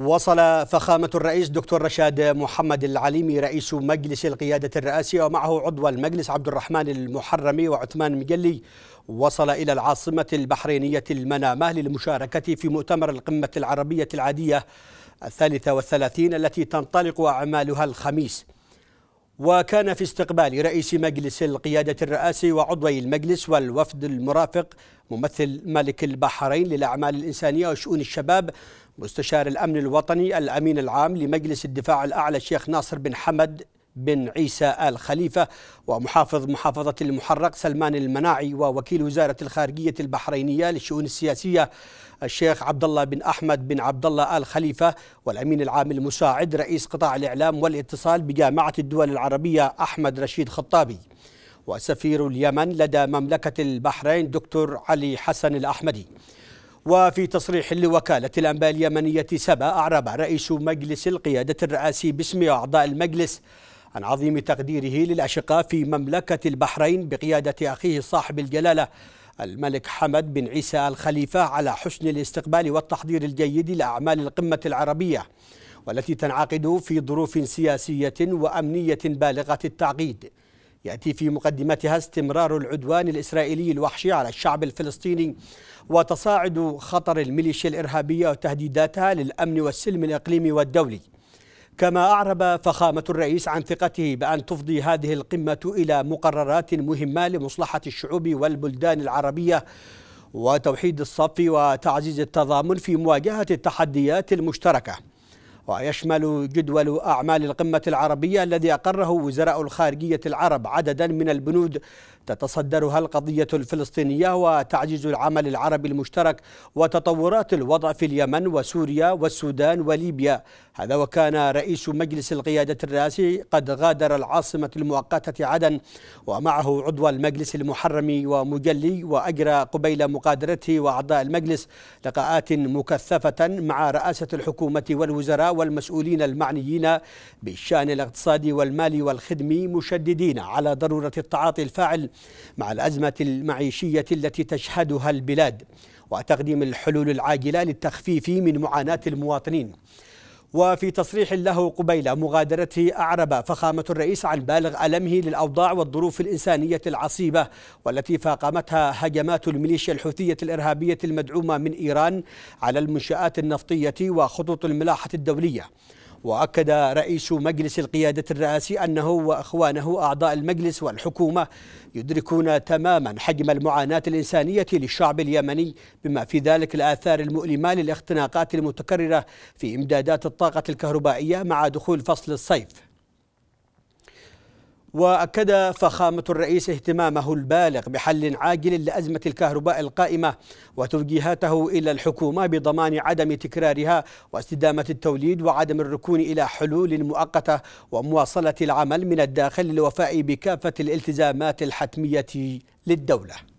وصل فخامة الرئيس دكتور رشاد محمد العليمي رئيس مجلس القيادة الرئاسي ومعه عضو المجلس عبد الرحمن المحرمي وعثمان مجلي وصل إلى العاصمة البحرينية المنامة للمشاركة في مؤتمر القمة العربية العادية الثالثة والثلاثين التي تنطلق أعمالها الخميس وكان في استقبال رئيس مجلس القيادة الرئاسي وعضوي المجلس والوفد المرافق ممثل ملك البحرين للأعمال الإنسانية وشؤون الشباب مستشار الأمن الوطني الأمين العام لمجلس الدفاع الأعلى الشيخ ناصر بن حمد بن عيسى آل خليفة ومحافظ محافظة المحرق سلمان المناعي ووكيل وزارة الخارجية البحرينية للشؤون السياسية الشيخ عبد الله بن أحمد بن عبد الله آل خليفة والأمين العام المساعد رئيس قطاع الإعلام والاتصال بجامعة الدول العربية أحمد رشيد خطابي وسفير اليمن لدى مملكة البحرين دكتور علي حسن الأحمدي وفي تصريح لوكالة الأنباء اليمنية سبا أعرب رئيس مجلس القيادة الرئاسي باسم أعضاء المجلس عن عظيم تقديره للأشقاء في مملكة البحرين بقيادة أخيه صاحب الجلالة الملك حمد بن عيسى الخليفة على حسن الاستقبال والتحضير الجيد لأعمال القمة العربية والتي تنعقد في ظروف سياسية وأمنية بالغة التعقيد يأتي في مقدمتها استمرار العدوان الإسرائيلي الوحشي على الشعب الفلسطيني وتصاعد خطر الميليشيا الإرهابية وتهديداتها للأمن والسلم الإقليمي والدولي كما أعرب فخامة الرئيس عن ثقته بأن تفضي هذه القمة إلى مقررات مهمة لمصلحة الشعوب والبلدان العربية وتوحيد الصف وتعزيز التضامن في مواجهة التحديات المشتركة ويشمل جدول أعمال القمة العربية الذي أقره وزراء الخارجية العرب عددا من البنود تتصدرها القضية الفلسطينية وتعزيز العمل العربي المشترك وتطورات الوضع في اليمن وسوريا والسودان وليبيا هذا وكان رئيس مجلس القيادة الرئاسي قد غادر العاصمة المؤقتة عدن ومعه عضو المجلس المحرمي ومجلي وأجرى قبيل مغادرته وأعضاء المجلس لقاءات مكثفة مع رئاسة الحكومة والوزراء والمسؤولين المعنيين بالشأن الاقتصادي والمالي والخدمي مشددين على ضرورة التعاطي الفاعل مع الأزمة المعيشية التي تشهدها البلاد وتقديم الحلول العاجلة للتخفيف من معاناة المواطنين وفي تصريح له قبيل مغادرته أعرب فخامة الرئيس عن بالغ ألمه للأوضاع والظروف الإنسانية العصيبة والتي فاقمتها هجمات الميليشيا الحوثية الإرهابية المدعومة من إيران على المنشآت النفطية وخطوط الملاحة الدولية وأكد رئيس مجلس القيادة الرئاسي أنه وأخوانه أعضاء المجلس والحكومة يدركون تماما حجم المعاناة الإنسانية للشعب اليمني بما في ذلك الآثار المؤلمة للاختناقات المتكررة في إمدادات الطاقة الكهربائية مع دخول فصل الصيف واكد فخامه الرئيس اهتمامه البالغ بحل عاجل لازمه الكهرباء القائمه وتوجيهاته الى الحكومه بضمان عدم تكرارها واستدامه التوليد وعدم الركون الى حلول مؤقته ومواصله العمل من الداخل للوفاء بكافه الالتزامات الحتميه للدوله